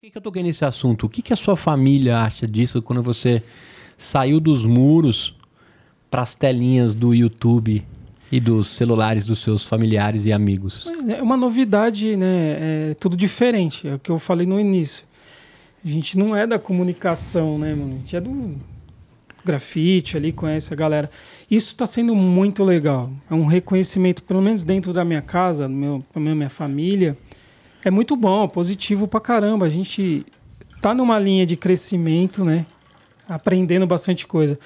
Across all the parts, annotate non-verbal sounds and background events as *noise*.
que, que eu toquei nesse assunto? O que, que a sua família acha disso quando você saiu dos muros para as telinhas do YouTube e dos celulares dos seus familiares e amigos? É, é uma novidade, né? É tudo diferente. É o que eu falei no início. A gente não é da comunicação, né, mano? A gente é do grafite ali, conhece a galera. Isso está sendo muito legal. É um reconhecimento, pelo menos dentro da minha casa, do meu, da minha família é muito bom, positivo pra caramba. A gente tá numa linha de crescimento, né? Aprendendo bastante coisa.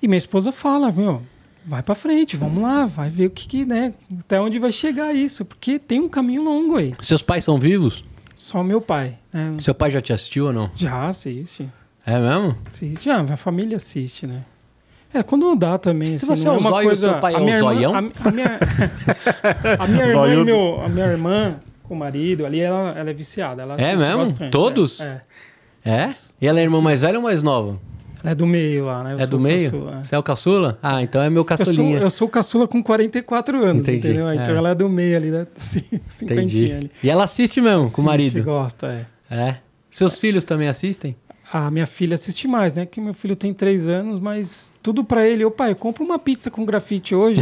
E minha esposa fala, meu, vai pra frente, vamos lá, vai ver o que, que, né? Até onde vai chegar isso, porque tem um caminho longo aí. Seus pais são vivos? Só meu pai. Né? Seu pai já te assistiu ou não? Já assiste. É mesmo? Assiste, ah, minha família assiste, né? É, quando dá também. Se assim, você é, é um zóio, coisa... seu pai é um zoião? A, minha, *laughs* meu, a minha irmã com o marido. Ali ela, ela é viciada. Ela é mesmo? Bastante, Todos? É. é. é? E ela é irmã mais velha ou mais nova? é do meio lá, né? Eu é do meio? Caçula, é. Você é o caçula? Ah, então é meu caçulinha. Eu sou, eu sou caçula com 44 anos, Entendi. entendeu? Então é. ela é do meio ali, né? *laughs* sim cinquentinha ali. E ela assiste mesmo assiste, com o marido? gosta, é. É? Seus é. filhos também assistem? a minha filha assiste mais, né? Que meu filho tem três anos, mas tudo para ele. Ô pai, compra uma pizza com grafite hoje.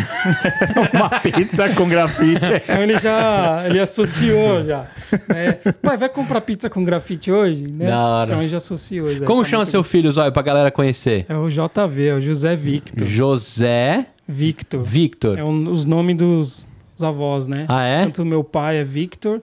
*laughs* uma pizza com grafite. Então ele já ele associou já. Né? Pai, vai comprar pizza com grafite hoje? Né? Da hora. Então ele já associou. Já. Como tá chama seu filho, Zóio, pra galera conhecer? É o JV, é o José Victor. José... Victor. Victor. É um, os nomes dos, avós, né? Ah, é? Tanto meu pai é Victor...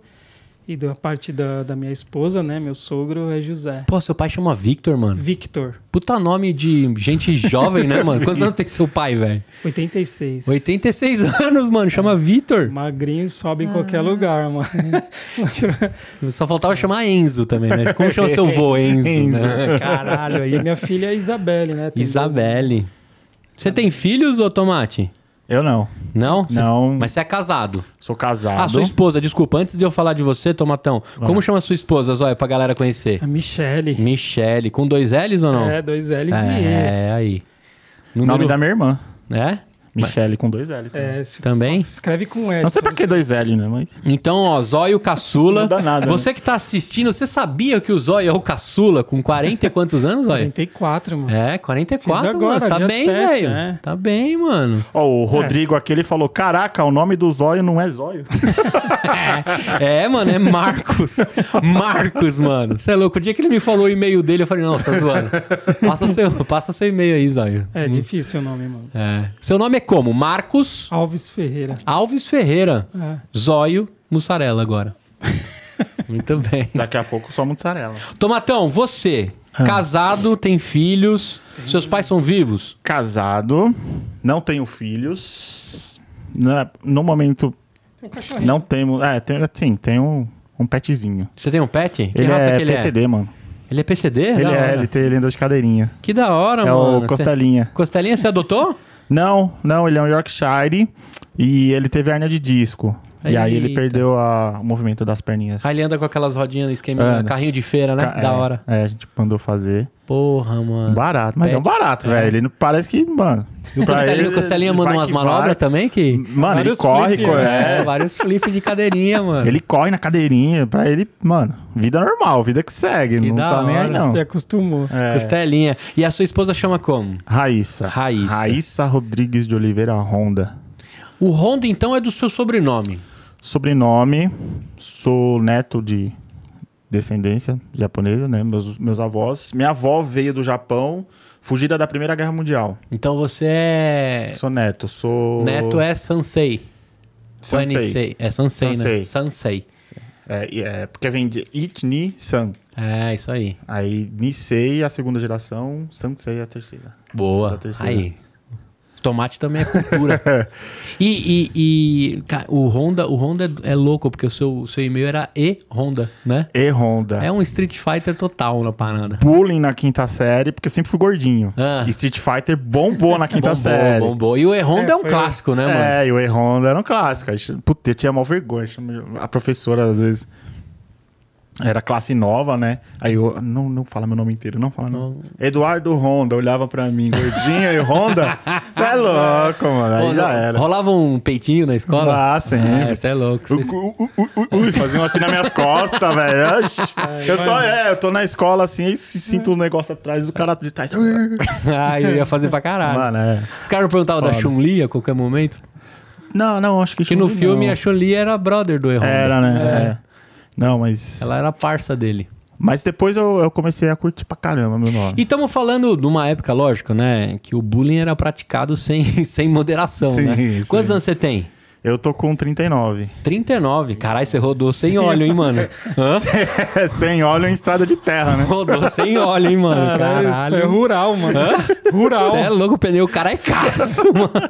E da parte da, da minha esposa, né? Meu sogro é José. Pô, seu pai chama Victor, mano. Victor. Puta nome de gente jovem, né, mano? Quantos anos tem seu pai, velho? 86. 86 anos, mano. Chama é. Victor. Magrinho sobe ah. em qualquer ah. lugar, mano. *laughs* Só faltava chamar Enzo também, né? Como chama seu vô, Enzo, Enzo. Né? Caralho. Aí. E minha filha é Isabelle, né? Tem Isabelle. Dois... Você tem filhos ou tomate? Eu não. Não? Não. Mas você é casado. Sou casado. Ah, sua esposa, desculpa. Antes de eu falar de você, Tomatão, Vai. como chama sua esposa, Zóia, pra galera conhecer? A Michele. Michele. Com dois L's ou não? É, dois L's é, e E. É, aí. Número... Nome da minha irmã. É? Michele com dois L. Também. É, Também? Escreve com L. Não sei pra que dois L, né? Mas... Então, ó, Zóio Caçula. Não dá nada. Você né? que tá assistindo, você sabia que o Zóio é o Caçula com 40 e quantos anos, Zóio? 44, mano. É, 44, Fiz agora, mano. Tá bem, velho. Né? Tá bem, mano. Ó, o Rodrigo é. aqui, ele falou, caraca, o nome do Zóio não é Zóio. *laughs* É, é, mano, é Marcos. Marcos, mano. Você é louco. O dia que ele me falou o e-mail dele, eu falei, não, você tá zoando. Passa seu, passa seu e-mail aí, Zay É hum. difícil o nome, mano. É. Seu nome é como? Marcos... Alves Ferreira. Alves Ferreira. É. Zóio Mussarela agora. Muito bem. Daqui a pouco só mussarela. Tomatão, você, ah. casado, tem filhos, tem... seus pais são vivos? Casado, não tenho filhos. É, no momento não temos. É, tem, sim, tem um, um petzinho. Você tem um pet? Que ele raça é que ele PCD, é? mano. Ele é PCD? Ele é, ele, tem, ele anda de cadeirinha. Que da hora, é mano. É o Costelinha. Cê... Costelinha, você adotou? *laughs* Não, não, ele é um Yorkshire e ele teve hernia de disco. Eita. E aí ele perdeu a, o movimento das perninhas. Aí ele anda com aquelas rodinhas no esquema, carrinho de feira, né? Ca da é, hora. é, a gente mandou fazer. Porra, mano. Barato, mas Pede. é um barato, é. velho. Ele não parece que, mano. E o Costelinha, o mandou umas manobras também que. Mano, vários ele corre, flip, né? é. é. Vários flips de cadeirinha, mano. Ele corre na cadeirinha, pra ele, mano, vida normal, vida que segue. Que não tá hora, nem aí, não. Você acostumou. É. Costelinha. E a sua esposa chama como? Raíssa. Raíssa. Raíssa Rodrigues de Oliveira Honda. O Honda, então, é do seu sobrenome? Sobrenome, sou neto de descendência japonesa, né? Meus, meus avós. Minha avó veio do Japão, fugida da Primeira Guerra Mundial. Então você é. Sou neto, sou. Neto é Sansei. Sansei. É Sansei, Sansei. né? Sansei. É, é, porque vem de Itni-san. É, isso aí. Aí Nisei a segunda geração, Sansei a terceira. Boa. A terceira. Aí. Tomate também é cultura. *laughs* e, e, e cara, o Honda, o Honda é, é louco, porque o seu, seu e-mail era E Honda, né? E Honda. É um Street Fighter total na parada. Bullying na quinta série, porque eu sempre fui gordinho. Ah. E Street Fighter bombou na quinta *laughs* bombou, série. Bombou. E o E Honda é, é um clássico, o... né, mano? É, e o E Honda era um clássico. Puta, eu tinha mal vergonha. A professora, às vezes era classe nova, né? Aí eu, não, não fala meu nome inteiro, não fala não. Eduardo Honda olhava pra mim, gordinho e Honda, você *laughs* é louco, mano. Aí já era. Rolava um peitinho na escola? Ah, sim. Você é, é louco. Ui, faziam assim nas minhas costas, velho. *laughs* Eu tô, é, eu tô na escola assim, e sinto é. um negócio atrás do cara de trás. ah, *laughs* ia fazer pra caralho. Mano, é. Os caras perguntavam Foda. da Chun-Li a qualquer momento? Não, não, acho que... no filme não. a Chun-Li era brother do Honda. Era, né? é. é. Não, mas. Ela era parça dele. Mas depois eu, eu, comecei a curtir pra caramba meu nome. E estamos falando de uma época, lógico, né? Que o bullying era praticado sem, *laughs* sem moderação, sim, né? Sim. Quantos anos você tem? Eu tô com 39. 39? Caralho, você rodou sem, sem óleo, hein, mano? *laughs* sem, sem óleo em estrada de terra, né? Rodou sem óleo, hein, mano? Caralho. É Caralho. é rural, mano. Hã? Rural. Você é louco, o pneu, cara é caço, *laughs* mano.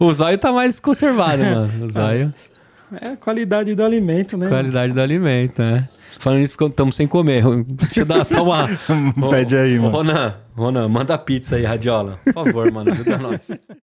O zóio tá mais conservado, mano. O zóio. É a qualidade do alimento, né? Qualidade do alimento, né? Falando isso, estamos sem comer. Deixa eu dar só uma. *laughs* Pede aí, mano. Ronan, Ronan, manda pizza aí, Radiola. Por favor, mano, ajuda nós.